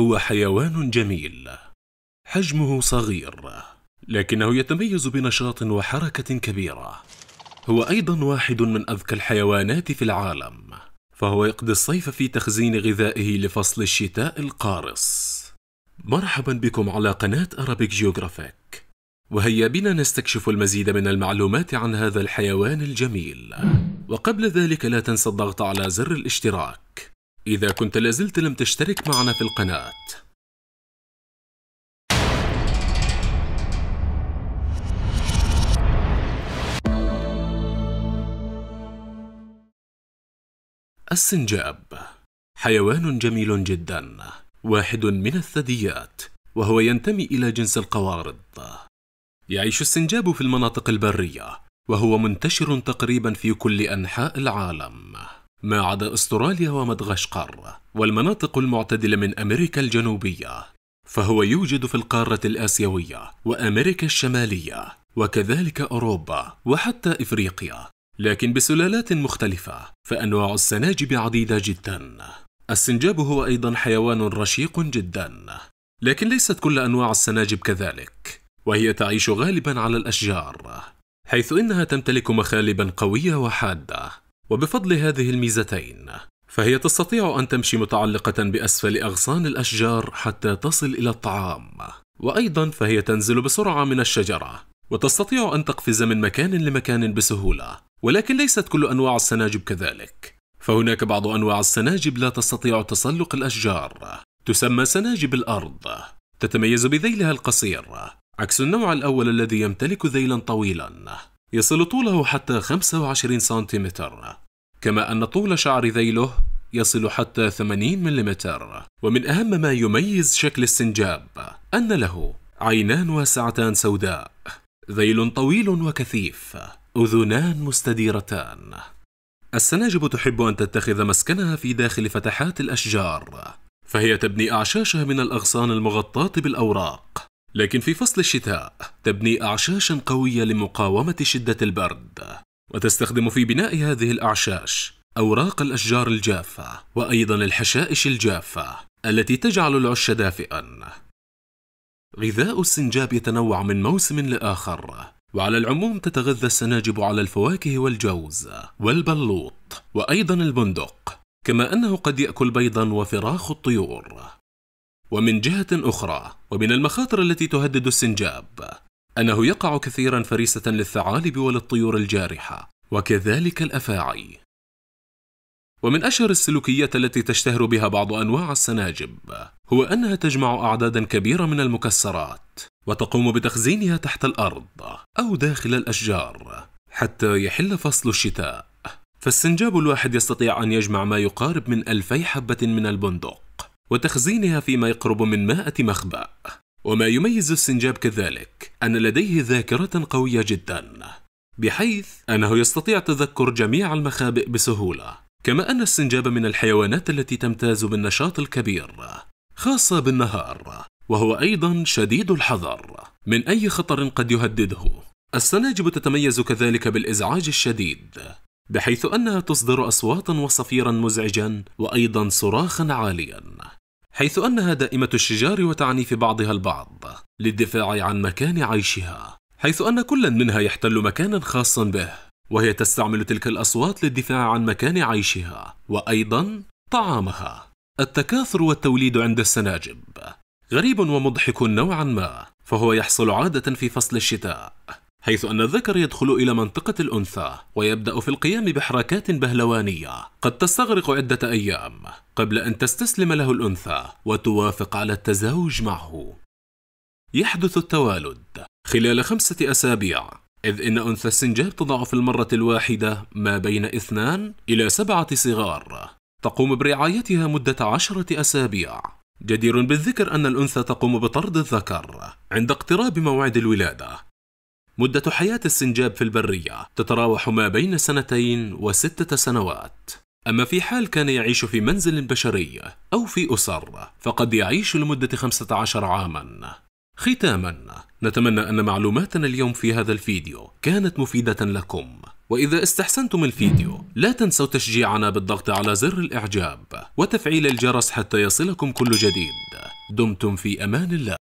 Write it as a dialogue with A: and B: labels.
A: هو حيوان جميل حجمه صغير لكنه يتميز بنشاط وحركة كبيرة هو أيضا واحد من أذكى الحيوانات في العالم فهو يقضي الصيف في تخزين غذائه لفصل الشتاء القارص مرحبا بكم على قناة أرابيك جيوغرافيك وهيا بنا نستكشف المزيد من المعلومات عن هذا الحيوان الجميل وقبل ذلك لا تنسى الضغط على زر الاشتراك إذا كنت لازلت لم تشترك معنا في القناة السنجاب حيوان جميل جدا واحد من الثدييات وهو ينتمي إلى جنس القوارض يعيش السنجاب في المناطق البرية وهو منتشر تقريبا في كل أنحاء العالم ما عدا استراليا ومدغشقر والمناطق المعتدلة من أمريكا الجنوبية فهو يوجد في القارة الآسيوية وأمريكا الشمالية وكذلك أوروبا وحتى إفريقيا لكن بسلالات مختلفة فأنواع السناجب عديدة جدا السنجاب هو أيضا حيوان رشيق جدا لكن ليست كل أنواع السناجب كذلك وهي تعيش غالبا على الأشجار حيث إنها تمتلك مخالب قوية وحادة وبفضل هذه الميزتين فهي تستطيع أن تمشي متعلقة بأسفل أغصان الأشجار حتى تصل إلى الطعام وأيضا فهي تنزل بسرعة من الشجرة وتستطيع أن تقفز من مكان لمكان بسهولة ولكن ليست كل أنواع السناجب كذلك فهناك بعض أنواع السناجب لا تستطيع تسلق الأشجار تسمى سناجب الأرض تتميز بذيلها القصير عكس النوع الأول الذي يمتلك ذيلا طويلا يصل طوله حتى 25 سنتيمتر كما أن طول شعر ذيله يصل حتى 80 ملم ومن أهم ما يميز شكل السنجاب أن له عينان واسعتان سوداء ذيل طويل وكثيف أذنان مستديرتان السناجب تحب أن تتخذ مسكنها في داخل فتحات الأشجار فهي تبني أعشاشها من الأغصان المغطاة بالأوراق لكن في فصل الشتاء تبني أعشاشا قوية لمقاومة شدة البرد وتستخدم في بناء هذه الأعشاش أوراق الأشجار الجافة وأيضا الحشائش الجافة التي تجعل العش دافئا غذاء السنجاب يتنوع من موسم لآخر وعلى العموم تتغذى السناجب على الفواكه والجوز والبلوط وأيضا البندق كما أنه قد يأكل بيضا وفراخ الطيور ومن جهة أخرى ومن المخاطر التي تهدد السنجاب أنه يقع كثيرا فريسة للثعالب وللطيور الجارحة وكذلك الأفاعي ومن أشهر السلوكيات التي تشتهر بها بعض أنواع السناجب هو أنها تجمع أعدادا كبيرة من المكسرات وتقوم بتخزينها تحت الأرض أو داخل الأشجار حتى يحل فصل الشتاء فالسنجاب الواحد يستطيع أن يجمع ما يقارب من ألفي حبة من البندق وتخزينها فيما يقرب من 100 مخبأ وما يميز السنجاب كذلك أن لديه ذاكرة قوية جدا بحيث أنه يستطيع تذكر جميع المخابئ بسهولة كما أن السنجاب من الحيوانات التي تمتاز بالنشاط الكبير خاصة بالنهار وهو أيضا شديد الحذر من أي خطر قد يهدده السناجب تتميز كذلك بالإزعاج الشديد بحيث أنها تصدر أصواتا وصفيرا مزعجا وأيضا صراخا عاليا حيث أنها دائمة الشجار وتعنيف بعضها البعض للدفاع عن مكان عيشها حيث أن كل منها يحتل مكانا خاصا به وهي تستعمل تلك الأصوات للدفاع عن مكان عيشها وأيضا طعامها التكاثر والتوليد عند السناجب غريب ومضحك نوعا ما فهو يحصل عادة في فصل الشتاء حيث أن الذكر يدخل إلى منطقة الأنثى ويبدأ في القيام بحركات بهلوانية قد تستغرق عدة أيام قبل أن تستسلم له الأنثى وتوافق على التزاوج معه يحدث التوالد خلال خمسة أسابيع إذ إن أنثى السنجاب تضع في المرة الواحدة ما بين اثنان إلى سبعة صغار تقوم برعايتها مدة عشرة أسابيع جدير بالذكر أن الأنثى تقوم بطرد الذكر عند اقتراب موعد الولادة مدة حياة السنجاب في البرية تتراوح ما بين سنتين وستة سنوات أما في حال كان يعيش في منزل بشري أو في أسر فقد يعيش لمدة 15 عاما ختاما نتمنى أن معلوماتنا اليوم في هذا الفيديو كانت مفيدة لكم وإذا استحسنتم الفيديو لا تنسوا تشجيعنا بالضغط على زر الإعجاب وتفعيل الجرس حتى يصلكم كل جديد دمتم في أمان الله